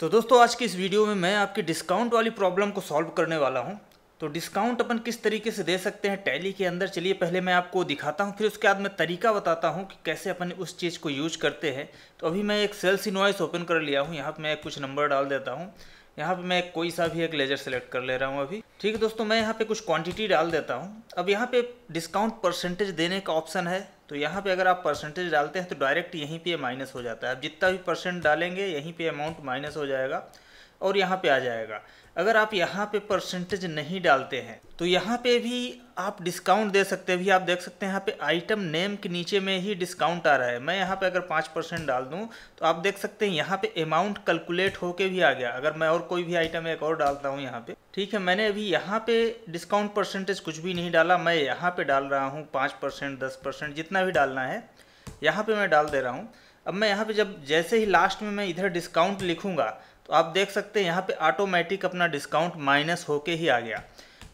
तो दोस्तों आज की इस वीडियो में मैं आपकी डिस्काउंट वाली प्रॉब्लम को सॉल्व करने वाला हूँ तो डिस्काउंट अपन किस तरीके से दे सकते हैं टैली के अंदर चलिए पहले मैं आपको दिखाता हूँ फिर उसके बाद मैं तरीका बताता हूँ कि कैसे अपन उस चीज़ को यूज करते हैं तो अभी मैं एक सेल्स इनवॉइस ओपन कर लिया हूँ यहाँ पर मैं कुछ नंबर डाल देता हूँ यहाँ पर मैं कोई सा भी एक लेजर सेलेक्ट कर ले रहा हूँ अभी ठीक है दोस्तों मैं यहाँ पर कुछ क्वान्टिटी डाल देता हूँ अब यहाँ पर डिस्काउंट परसेंटेज देने का ऑप्शन है तो यहाँ पे अगर आप परसेंटेज डालते हैं तो डायरेक्ट यहीं पे माइनस हो जाता है आप जितना भी परसेंट डालेंगे यहीं पे अमाउंट माइनस हो जाएगा और यहाँ पे आ जाएगा अगर आप यहाँ पे परसेंटेज नहीं डालते हैं तो यहाँ पे भी आप डिस्काउंट दे सकते हैं भी आप देख सकते हैं यहाँ पे आइटम नेम के नीचे में ही डिस्काउंट आ रहा है मैं यहाँ पे अगर पाँच परसेंट डाल दूँ तो आप देख सकते हैं यहाँ पे अमाउंट कैलकुलेट होके भी आ गया अगर मैं और कोई भी आइटम एक और डालता हूँ यहाँ पे ठीक है मैंने अभी यहाँ पे डिस्काउंट परसेंटेज कुछ भी नहीं डाला मैं यहाँ पे डाल रहा हूँ पाँच परसेंट दस परसेंट जितना भी डालना है यहाँ पे मैं डाल दे रहा हूँ अब मैं यहाँ पे जब जैसे ही लास्ट में मैं इधर डिस्काउंट लिखूँगा तो आप देख सकते हैं यहाँ पे ऑटोमेटिक अपना डिस्काउंट माइनस होके ही आ गया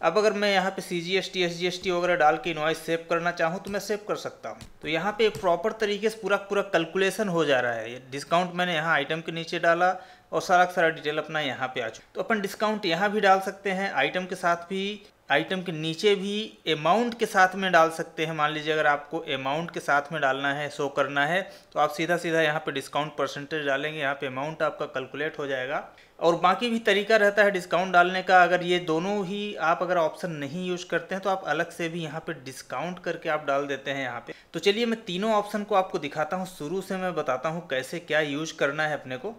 अब अगर मैं यहाँ पे C G S T S G S T वगैरह डाल के इन्वाइस सेव करना चाहूँ तो मैं सेव कर सकता हूँ तो यहाँ पे प्रॉपर तरीके से पूरा पूरा कैलकुलेशन हो जा रहा है डिस्काउंट मैंने यहाँ आइटम के नीचे डाला और सारा सारा डिटेल अपना यहाँ पे आ चुका तो अपन डिस्काउंट यहाँ भी डाल सकते हैं आइटम के साथ भी आइटम के नीचे भी अमाउंट के साथ में डाल सकते हैं मान लीजिए अगर आपको अमाउंट के साथ में डालना है शो करना है तो आप सीधा सीधा यहाँ पे डिस्काउंट परसेंटेज डालेंगे यहाँ पे अमाउंट आपका कैलकुलेट हो जाएगा और बाकी भी तरीका रहता है डिस्काउंट डालने का अगर ये दोनों ही आप अगर ऑप्शन नहीं यूज़ करते हैं तो आप अलग से भी यहाँ पे डिस्काउंट करके आप डाल देते हैं यहाँ पे तो चलिए मैं तीनों ऑप्शन को आपको दिखाता हूँ शुरू से मैं बताता हूँ कैसे क्या यूज़ करना है अपने को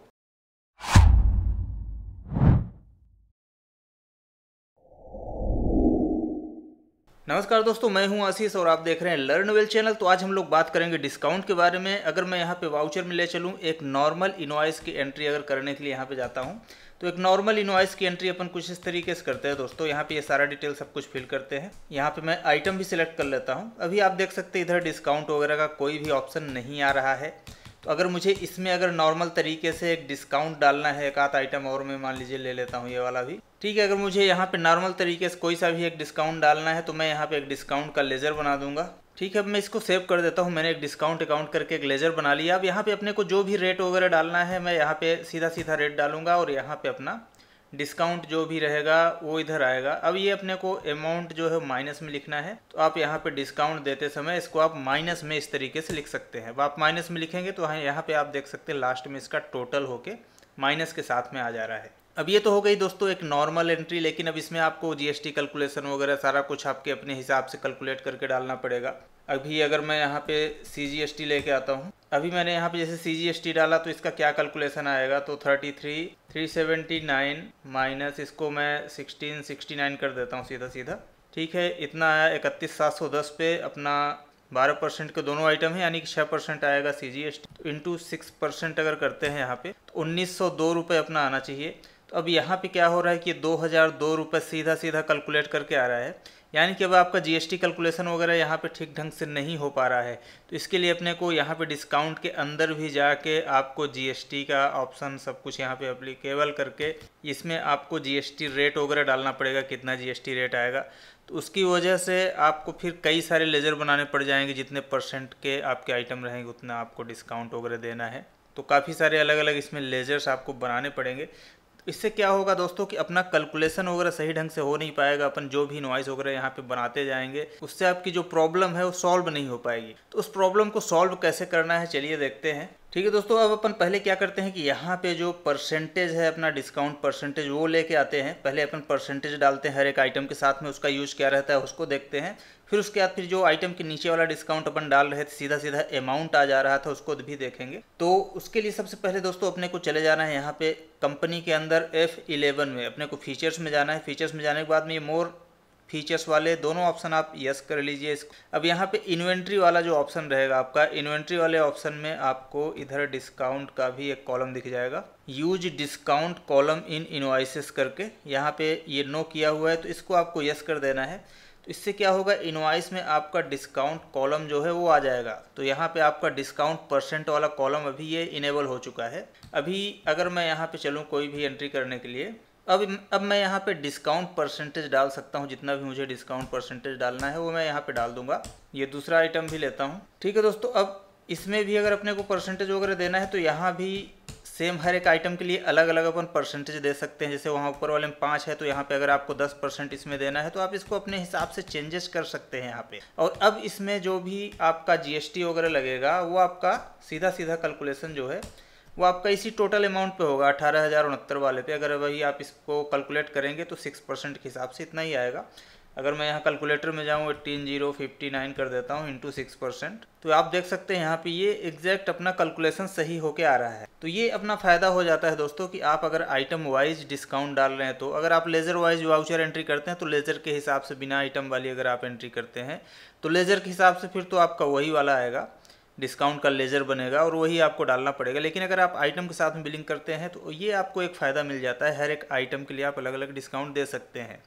नमस्कार दोस्तों मैं हूं आशीष और आप देख रहे हैं लर्न वेल चैनल तो आज हम लोग बात करेंगे डिस्काउंट के बारे में अगर मैं यहां पे वाउचर में ले चलूं एक नॉर्मल इनवाइस की एंट्री अगर करने के लिए यहां पे जाता हूं तो एक नॉर्मल इनवाइस की एंट्री अपन कुछ इस तरीके से करते हैं दोस्तों यहाँ पर ये यह सारा डिटेल सब कुछ फिल करते हैं यहाँ पर मैं आइटम भी सिलेक्ट कर लेता हूँ अभी आप देख सकते इधर डिस्काउंट वगैरह का कोई भी ऑप्शन नहीं आ रहा है तो अगर मुझे इसमें अगर नॉर्मल तरीके से एक डिस्काउंट डालना है एक आध आइटम और मैं मान लीजिए ले लेता हूँ ये वाला भी ठीक है अगर मुझे यहाँ पे नॉर्मल तरीके से कोई सा भी एक डिस्काउंट डालना है तो मैं यहाँ पे एक डिस्काउंट का लेज़र बना दूंगा ठीक है अब मैं इसको सेव कर देता हूँ मैंने एक डिस्काउंट अकाउंट करके एक लेज़र बना लिया अब यहाँ पे अपने को जो भी रेट वगैरह डालना है मैं यहाँ पे सीधा सीधा रेट डालूंगा और यहाँ पे अपना डिस्काउंट जो भी रहेगा वो इधर आएगा अब ये अपने को अमाउंट जो है माइनस में लिखना है तो आप यहाँ पे डिस्काउंट देते समय इसको आप माइनस में इस तरीके से लिख सकते हैं अब आप माइनस में लिखेंगे तो हाँ, यहाँ पे आप देख सकते हैं लास्ट में इसका टोटल होके माइनस के साथ में आ जा रहा है अब ये तो हो गई दोस्तों एक नॉर्मल एंट्री लेकिन अब इसमें आपको जी कैलकुलेशन वगैरह सारा कुछ आपके अपने हिसाब से कैलकुलेट करके डालना पड़ेगा अभी अगर मैं यहाँ पे सी जी एस टी लेके आता हूँ अभी मैंने यहाँ पे जैसे सी जी एस टी डाला तो इसका क्या कैलकुलेशन आएगा तो thirty three three seventy nine minus इसको मैं सिक्सटीन सिक्सटी नाइन कर देता हूँ सीधा सीधा ठीक है इतना आया इकतीस सात सौ दस पे अपना बारह परसेंट के दोनों आइटम है यानी कि छः परसेंट आएगा C G S T into six percent अगर करते हैं यहाँ पे तो उन्नीस सौ दो रुपये अपना आना चाहिए तो अब यहाँ पे क्या हो रहा है कि दो हज़ार दो रुपये सीधा सीधा कैलकुलेट करके आ रहा है यानी कि अब आपका जीएसटी कैलकुलेशन वगैरह यहाँ पे ठीक ढंग से नहीं हो पा रहा है तो इसके लिए अपने को यहाँ पे डिस्काउंट के अंदर भी जाके आपको जीएसटी का ऑप्शन सब कुछ यहाँ पे अप्लीकेबल करके इसमें आपको जीएसटी रेट वगैरह डालना पड़ेगा कितना जीएसटी रेट आएगा तो उसकी वजह से आपको फिर कई सारे लेजर बनाने पड़ जाएंगे जितने परसेंट के आपके आइटम रहेंगे उतना आपको डिस्काउंट वगैरह देना है तो काफ़ी सारे अलग अलग इसमें लेजर्स आपको बनाने पड़ेंगे इससे क्या होगा दोस्तों कि अपना कैलकुलेशन वगैरह सही ढंग से हो नहीं पाएगा अपन जो भी नॉइस वगैरह यहाँ पे बनाते जाएंगे उससे आपकी जो प्रॉब्लम है वो सॉल्व नहीं हो पाएगी तो उस प्रॉब्लम को सॉल्व कैसे करना है चलिए देखते हैं ठीक है दोस्तों अब अपन पहले क्या करते हैं कि यहाँ पे जो परसेंटेज है अपना डिस्काउंट परसेंटेज वो लेके आते हैं पहले अपन परसेंटेज डालते हैं हर एक आइटम के साथ में उसका यूज़ क्या रहता है उसको देखते हैं फिर उसके बाद फिर जो आइटम के नीचे वाला डिस्काउंट अपन डाल रहे थे सीधा सीधा अमाउंट आ जा रहा था उसको भी देखेंगे तो उसके लिए सबसे पहले दोस्तों अपने को चले जाना है यहाँ पे कंपनी के अंदर एफ इलेवन में अपने को फीचर्स में जाना है फीचर्स में जाने के बाद में ये मोर फीचर्स वाले दोनों ऑप्शन आप यस कर लीजिए अब यहाँ पे इन्वेंट्री वाला जो ऑप्शन रहेगा आपका इन्वेंट्री वाले ऑप्शन में आपको इधर डिस्काउंट का भी एक कॉलम दिख जाएगा use discount column in invoices करके यहाँ पे ये नो किया हुआ है तो इसको आपको यस कर देना है तो इससे क्या होगा इनवाइस में आपका डिस्काउंट कॉलम जो है वो आ जाएगा तो यहाँ पे आपका डिस्काउंट परसेंट वाला कॉलम अभी ये इनेबल हो चुका है अभी अगर मैं यहाँ पे चलूँ कोई भी एंट्री करने के लिए अब अब मैं यहाँ पे डिस्काउंट परसेंटेज डाल सकता हूँ जितना भी मुझे डिस्काउंट परसेंटेज डालना है वो मैं यहाँ पर डाल दूंगा ये दूसरा आइटम भी लेता हूँ ठीक है दोस्तों अब इसमें भी अगर अपने को परसेंटेज वगैरह देना है तो यहाँ भी सेम हर एक आइटम के लिए अलग अलग अपन परसेंटेज दे सकते हैं जैसे वहाँ ऊपर वाले में पाँच है तो यहाँ पे अगर आपको दस परसेंट इसमें देना है तो आप इसको अपने हिसाब से चेंजेस कर सकते हैं यहाँ पे और अब इसमें जो भी आपका जीएसटी वगैरह लगेगा वो आपका सीधा सीधा कैलकुलेशन जो है वो आपका इसी टोटल अमाउंट पर होगा अठारह हज़ार उनहत्तर वाले पे अगर वही आप इसको कैलकुलेट करेंगे तो सिक्स परसेंट के हिसाब से इतना ही आएगा अगर मैं यहाँ कैलकुलेटर में जाऊँ एट्टीन जीरो फिफ्टी नाइन कर देता हूँ इंटू सिक्स परसेंट तो आप देख सकते हैं यहाँ पे ये एग्जैक्ट अपना कैलकुलेशन सही होके आ रहा है तो ये अपना फ़ायदा हो जाता है दोस्तों कि आप अगर आइटम वाइज डिस्काउंट डाल रहे हैं तो अगर आप लेज़र वाइज वाउचर एंट्री करते हैं तो लेज़र के हिसाब से बिना आइटम वाली अगर आप एंट्री करते हैं तो लेज़र के हिसाब से फिर तो आपका वही वाला आएगा डिस्काउंट का लेज़र बनेगा और वही आपको डालना पड़ेगा लेकिन अगर आप आइटम के साथ में बिलिंग करते हैं तो ये आपको एक फ़ायदा मिल जाता है हर एक आइटम के लिए आप अलग अलग डिस्काउंट दे सकते हैं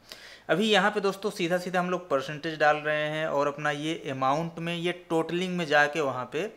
अभी यहाँ पे दोस्तों सीधा सीधा हम लोग परसेंटेज डाल रहे हैं और अपना ये अमाउंट में ये टोटलिंग में जाके वहाँ पर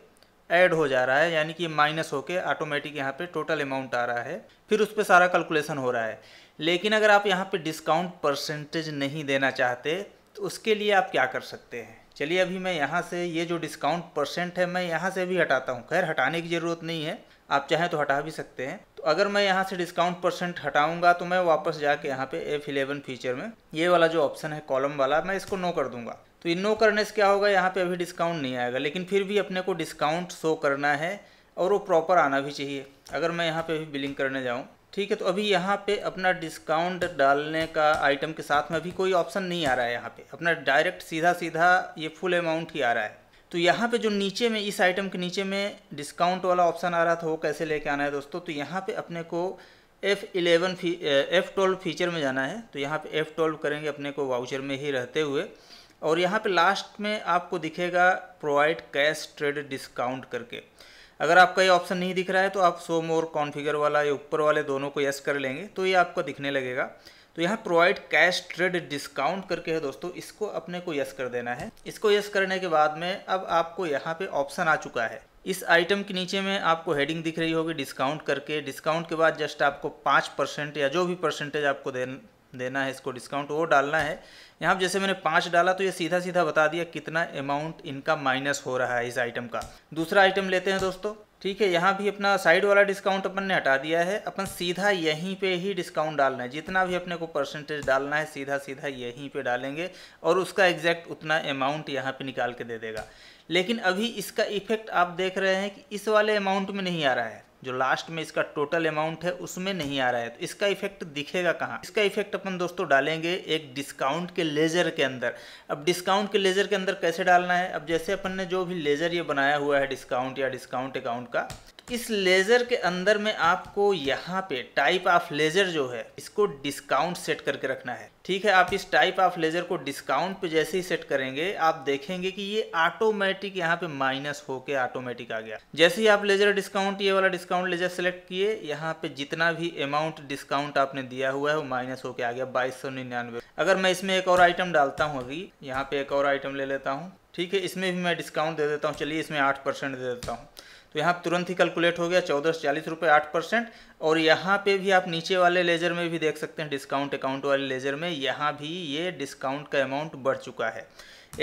ऐड हो जा रहा है यानी कि माइनस होके ऑटोमेटिक यहाँ पे टोटल अमाउंट आ रहा है फिर उस पर सारा कैलकुलेशन हो रहा है लेकिन अगर आप यहाँ पे डिस्काउंट परसेंटेज नहीं देना चाहते तो उसके लिए आप क्या कर सकते हैं चलिए अभी मैं यहाँ से ये जो डिस्काउंट परसेंट है मैं यहाँ से भी हटाता हूँ खैर हटाने की ज़रूरत नहीं है आप चाहें तो हटा भी सकते हैं तो अगर मैं यहाँ से डिस्काउंट परसेंट हटाऊंगा तो मैं वापस जाके यहाँ पे एफ इलेवन फीचर में ये वाला जो ऑप्शन है कॉलम वाला मैं इसको नो कर दूंगा तो इन नो करने से क्या होगा यहाँ पे अभी डिस्काउंट नहीं आएगा लेकिन फिर भी अपने को डिस्काउंट शो करना है और वो प्रॉपर आना भी चाहिए अगर मैं यहाँ पे अभी बिलिंग करने जाऊँ ठीक है तो अभी यहाँ पे अपना डिस्काउंट डालने का आइटम के साथ में अभी कोई ऑप्शन नहीं आ रहा है यहाँ पर अपना डायरेक्ट सीधा सीधा ये फुल अमाउंट ही आ रहा है तो यहाँ पे जो नीचे में इस आइटम के नीचे में डिस्काउंट वाला ऑप्शन आ रहा था वो कैसे लेके आना है दोस्तों तो यहाँ पे अपने को एफ़ इलेवन फी एफ़ ट्वेल्व फीचर में जाना है तो यहाँ पे एफ़ ट्वेल्व करेंगे अपने को वाउचर में ही रहते हुए और यहाँ पे लास्ट में आपको दिखेगा प्रोवाइड कैश ट्रेड डिस्काउंट करके अगर आपका ये ऑप्शन नहीं दिख रहा है तो आप सो मोर कॉन्फिगर वाला या ऊपर वाले दोनों को यस कर लेंगे तो ये आपको दिखने लगेगा तो यहाँ प्रोवाइड कैश ट्रेड डिस्काउंट करके है दोस्तों इसको अपने को यस कर देना है इसको यस करने के बाद में अब आपको यहाँ पे ऑप्शन आ चुका है इस आइटम के नीचे में आपको हेडिंग दिख रही होगी डिस्काउंट करके डिस्काउंट के बाद जस्ट आपको पाँच परसेंट या जो भी परसेंटेज आपको दे देना है इसको डिस्काउंट वो डालना है यहाँ जैसे मैंने पाँच डाला तो ये सीधा सीधा बता दिया कितना अमाउंट इनका माइनस हो रहा है इस आइटम का दूसरा आइटम लेते हैं दोस्तों ठीक है यहाँ भी अपना साइड वाला डिस्काउंट अपन ने हटा दिया है अपन सीधा यहीं पे ही डिस्काउंट डालना है जितना भी अपने को परसेंटेज डालना है सीधा सीधा यहीं पे डालेंगे और उसका एग्जैक्ट उतना अमाउंट यहाँ पे निकाल के दे देगा लेकिन अभी इसका इफेक्ट आप देख रहे हैं कि इस वाले अमाउंट में नहीं आ रहा है जो लास्ट में इसका टोटल अमाउंट है उसमें नहीं आ रहा है तो इसका इफेक्ट दिखेगा कहाँ इसका इफेक्ट अपन दोस्तों डालेंगे एक डिस्काउंट के लेज़र के अंदर अब डिस्काउंट के लेज़र के अंदर कैसे डालना है अब जैसे अपन ने जो भी लेज़र ये बनाया हुआ है डिस्काउंट या डिस्काउंट अकाउंट का इस लेज़र के अंदर में आपको यहाँ पे टाइप ऑफ लेज़र जो है इसको डिस्काउंट सेट करके रखना है ठीक है आप इस टाइप ऑफ लेज़र को डिस्काउंट पे जैसे ही सेट करेंगे आप देखेंगे कि ये ऑटोमेटिक यहाँ पे माइनस होके ऑटोमेटिक आ गया जैसे ही आप लेज़र डिस्काउंट ये वाला डिस्काउंट लेज़र सेलेक्ट किए यहाँ पे जितना भी अमाउंट डिस्काउंट आपने दिया हुआ है वो माइनस होके आ गया बाईस सौ निन्यानवे अगर मैं इसमें एक और आइटम डालता हूँ अभी यहाँ पे एक और आइटम ले लेता हूँ ठीक है इसमें भी मैं डिस्काउंट दे देता हूँ चलिए इसमें आठ परसेंट दे देता हूँ तो यहाँ तुरंत ही कैलकुलेट हो गया चौदह सौ चालीस रुपये आठ परसेंट और यहाँ पे भी आप नीचे वाले लेजर में भी देख सकते हैं डिस्काउंट अकाउंट वाले लेजर में यहाँ भी ये डिस्काउंट का अमाउंट बढ़ चुका है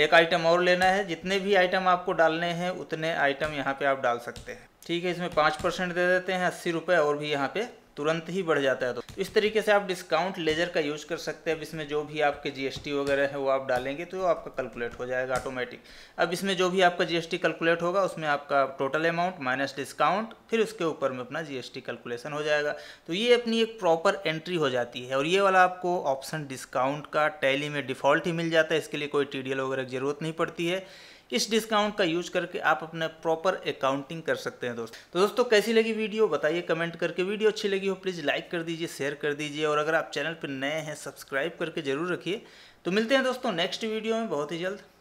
एक आइटम और लेना है जितने भी आइटम आपको डालने हैं उतने आइटम यहाँ पर आप डाल सकते हैं ठीक है इसमें पाँच परसेंट दे देते हैं अस्सी रुपये और भी यहाँ पर तुरंत ही बढ़ जाता है तो इस तरीके से आप डिस्काउंट लेजर का यूज़ कर सकते हैं अब इसमें जो भी आपके जीएसटी वगैरह है वो आप डालेंगे तो आपका कैलकुलेट हो जाएगा ऑटोमेटिक अब इसमें जो भी आपका जीएसटी कैलकुलेट होगा उसमें आपका टोटल अमाउंट माइनस डिस्काउंट फिर उसके ऊपर में अपना जीएसटी कैलकुलेशन हो जाएगा तो ये अपनी एक प्रॉपर एंट्री हो जाती है और ये वाला आपको ऑप्शन डिस्काउंट का टैली में डिफ़ॉल्ट ही मिल जाता है इसके लिए कोई टी वगैरह की ज़रूरत नहीं पड़ती है इस डिस्काउंट का यूज करके आप अपने प्रॉपर अकाउंटिंग कर सकते हैं दोस्तों तो दोस्तों कैसी लगी वीडियो बताइए कमेंट करके वीडियो अच्छी लगी हो प्लीज़ लाइक कर दीजिए शेयर कर दीजिए और अगर आप चैनल पर नए हैं सब्सक्राइब करके जरूर रखिए तो मिलते हैं दोस्तों नेक्स्ट वीडियो में बहुत ही जल्द